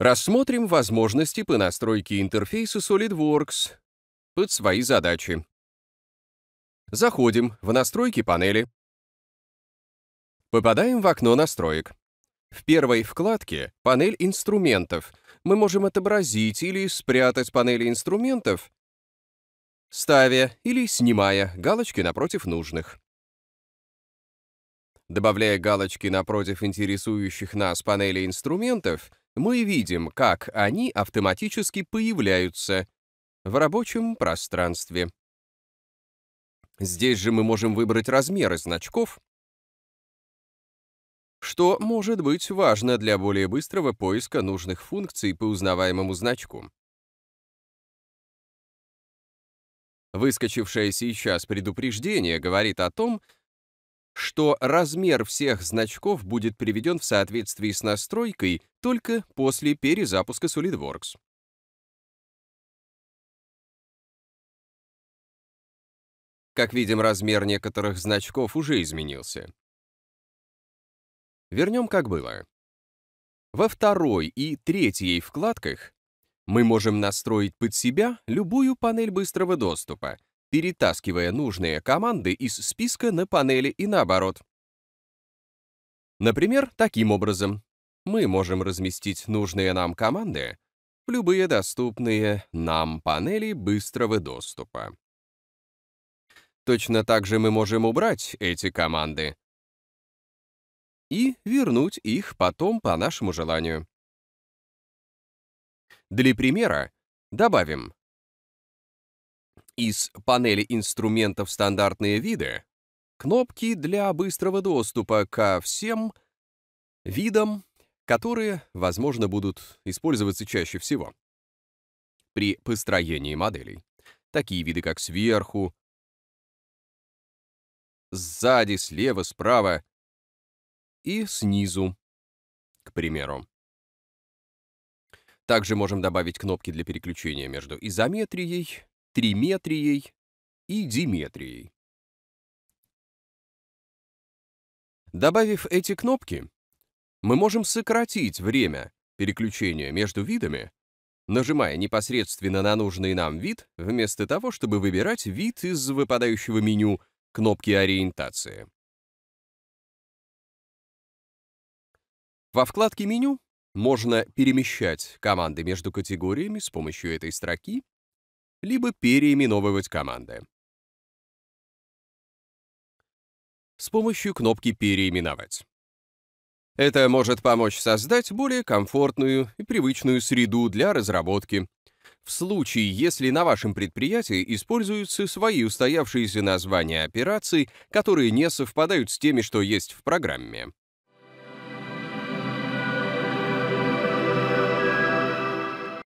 Рассмотрим возможности по настройке интерфейса SolidWorks под свои задачи. Заходим в настройки панели. Попадаем в окно настроек. В первой вкладке «Панель инструментов» мы можем отобразить или спрятать панели инструментов, ставя или снимая галочки напротив нужных. Добавляя галочки напротив интересующих нас панелей инструментов, мы видим, как они автоматически появляются в рабочем пространстве. Здесь же мы можем выбрать размеры значков, что может быть важно для более быстрого поиска нужных функций по узнаваемому значку. Выскочившее сейчас предупреждение говорит о том, что размер всех значков будет приведен в соответствии с настройкой только после перезапуска SolidWorks. Как видим, размер некоторых значков уже изменился. Вернем как было. Во второй и третьей вкладках мы можем настроить под себя любую панель быстрого доступа, перетаскивая нужные команды из списка на панели и наоборот. Например, таким образом. Мы можем разместить нужные нам команды в любые доступные нам панели быстрого доступа. Точно так же мы можем убрать эти команды и вернуть их потом по нашему желанию. Для примера добавим из панели инструментов «Стандартные виды» кнопки для быстрого доступа ко всем видам, которые, возможно, будут использоваться чаще всего при построении моделей. Такие виды, как сверху, сзади, слева, справа и снизу, к примеру. Также можем добавить кнопки для переключения между изометрией, Триметрией и Диметрией. Добавив эти кнопки, мы можем сократить время переключения между видами, нажимая непосредственно на нужный нам вид, вместо того, чтобы выбирать вид из выпадающего меню кнопки ориентации. Во вкладке «Меню» можно перемещать команды между категориями с помощью этой строки либо переименовывать команды. С помощью кнопки «Переименовать». Это может помочь создать более комфортную и привычную среду для разработки. В случае, если на вашем предприятии используются свои устоявшиеся названия операций, которые не совпадают с теми, что есть в программе.